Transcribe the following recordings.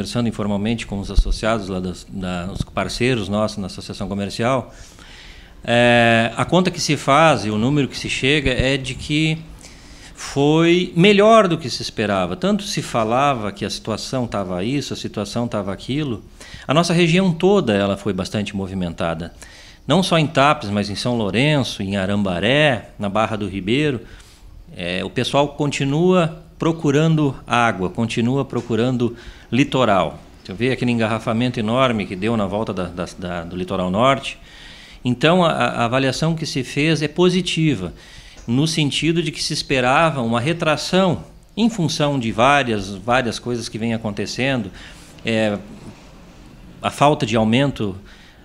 conversando informalmente com os associados, lá dos da, os parceiros nossos na associação comercial, é, a conta que se faz e o número que se chega é de que foi melhor do que se esperava. Tanto se falava que a situação estava isso, a situação estava aquilo. A nossa região toda ela foi bastante movimentada. Não só em Tapes, mas em São Lourenço, em Arambaré, na Barra do Ribeiro. É, o pessoal continua procurando água, continua procurando litoral. Você vê aquele engarrafamento enorme que deu na volta da, da, da, do litoral norte. Então, a, a avaliação que se fez é positiva, no sentido de que se esperava uma retração em função de várias, várias coisas que vêm acontecendo, é, a falta de aumento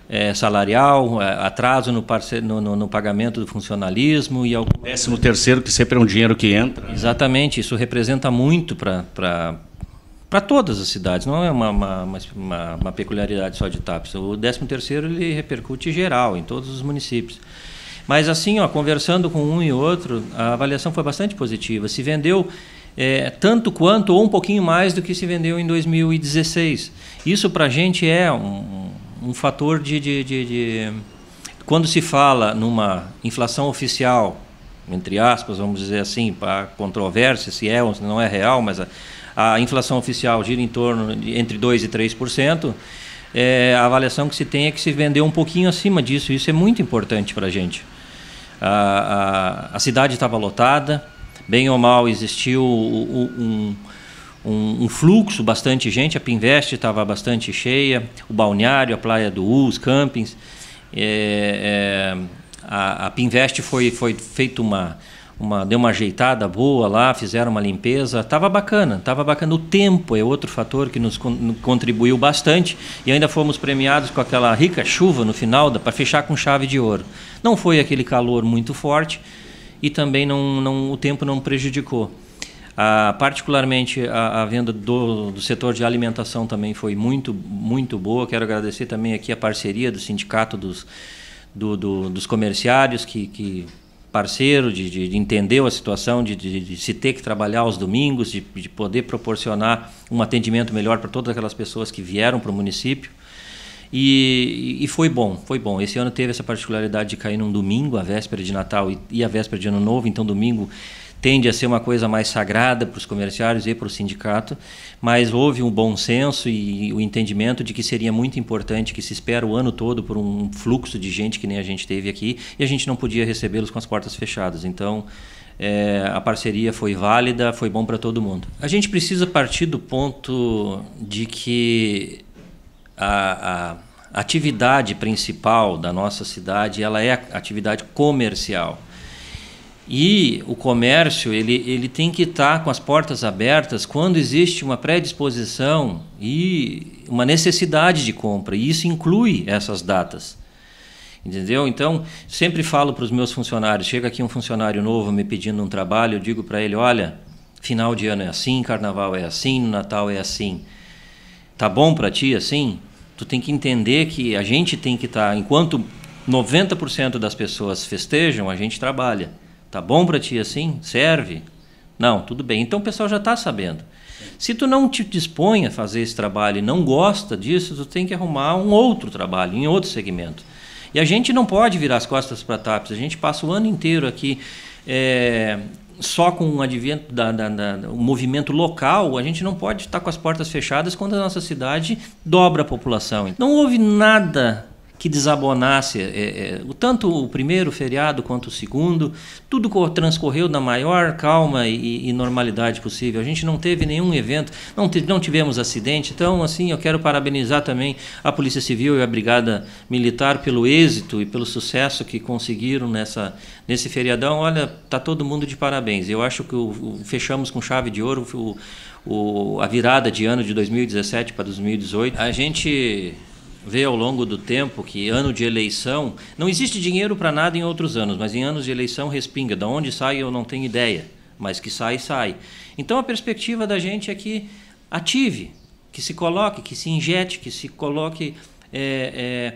é, salarial, é, atraso no, no, no, no, pagamento do funcionalismo e ao décimo terceiro que sempre é um dinheiro que entra. Né? Exatamente, isso representa muito para para todas as cidades, não é uma, uma, uma, uma peculiaridade só de TAPS. O 13 terceiro ele repercute geral em todos os municípios. Mas assim, ó, conversando com um e outro, a avaliação foi bastante positiva. Se vendeu é, tanto quanto ou um pouquinho mais do que se vendeu em 2016. Isso para a gente é um, um fator de, de, de, de. Quando se fala numa inflação oficial, entre aspas, vamos dizer assim, para controvérsia se é ou se não é real, mas a, a inflação oficial gira em torno de entre 2% e 3%, é, a avaliação que se tem é que se vendeu um pouquinho acima disso. Isso é muito importante para a gente. A, a, cidade estava lotada, bem ou mal existiu um, um, um fluxo, bastante gente. A Pinvest estava bastante cheia, o balneário, a Praia do U, os campings. É, é, a, a Pinvest foi, foi feito uma, uma, deu uma ajeitada boa lá, fizeram uma limpeza, estava bacana, estava bacana. O tempo é outro fator que nos contribuiu bastante e ainda fomos premiados com aquela rica chuva no final para fechar com chave de ouro. Não foi aquele calor muito forte e também não, não, o tempo não prejudicou. Ah, particularmente a, a venda do, do, setor de alimentação também foi muito, muito boa. Quero agradecer também aqui a parceria do Sindicato dos, do, do, dos Comerciários, que, que parceiro, de, de, de, entender a situação, de, de, se ter que trabalhar aos domingos, de, poder proporcionar um atendimento melhor para todas aquelas pessoas que vieram para o município. E, e, foi bom, foi bom. Esse ano teve essa particularidade de cair num domingo, a véspera de Natal e, e a véspera de Ano Novo, então domingo tende a ser uma coisa mais sagrada para os comerciários e para o sindicato, mas houve um bom senso e o entendimento de que seria muito importante que se espera o ano todo por um fluxo de gente que nem a gente teve aqui e a gente não podia recebê-los com as portas fechadas. Então, é, a parceria foi válida, foi bom para todo mundo. A gente precisa partir do ponto de que a, a atividade principal da nossa cidade ela é a atividade comercial. E o comércio ele, ele tem que estar tá com as portas abertas quando existe uma predisposição e uma necessidade de compra. E isso inclui essas datas. Entendeu? Então, sempre falo para os meus funcionários: chega aqui um funcionário novo me pedindo um trabalho, eu digo para ele: olha, final de ano é assim, carnaval é assim, Natal é assim. Tá bom para ti assim? Tu tem que entender que a gente tem que estar, tá, enquanto 90% das pessoas festejam, a gente trabalha. Tá bom para ti assim? Serve? Não, tudo bem. Então o pessoal já está sabendo. Se tu não te dispõe a fazer esse trabalho e não gosta disso, tu tem que arrumar um outro trabalho, em outro segmento. E a gente não pode virar as costas para TAPS. A gente passa o ano inteiro aqui é, só com o advento da, da, da o movimento local. A gente não pode estar tá com as portas fechadas quando a nossa cidade dobra a população. Não houve nada que desabonasse é, é, tanto o primeiro feriado quanto o segundo. Tudo transcorreu na maior calma e, e normalidade possível. A gente não teve nenhum evento, não, não tivemos acidente. Então, assim, eu quero parabenizar também a Polícia Civil e a Brigada Militar pelo êxito e pelo sucesso que conseguiram nessa, nesse feriadão. Olha, tá todo mundo de parabéns. Eu acho que o, o, fechamos com chave de ouro o, a virada de ano de 2017 para 2018. A gente vê ao longo do tempo que ano de eleição não existe dinheiro para nada em outros anos, mas em anos de eleição respinga. Da onde sai eu não tenho ideia, mas que sai sai. Então a perspectiva da gente é que ative, que se coloque, que se injete, que se coloque é, é,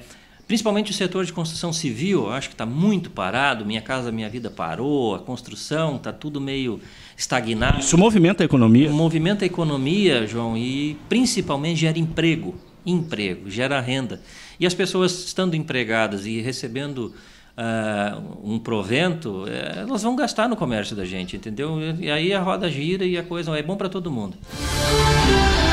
principalmente o setor de construção civil, eu acho que está muito parado. Minha casa, minha vida parou, a construção está tudo meio estagnado. Isso movimenta a economia? Movimenta a economia, João, e principalmente gera emprego emprego, gera renda. E as pessoas estando empregadas e recebendo uh, um provento, eh, elas vão gastar no comércio da gente, entendeu? E aí a roda gira e a coisa é bom para todo mundo. Música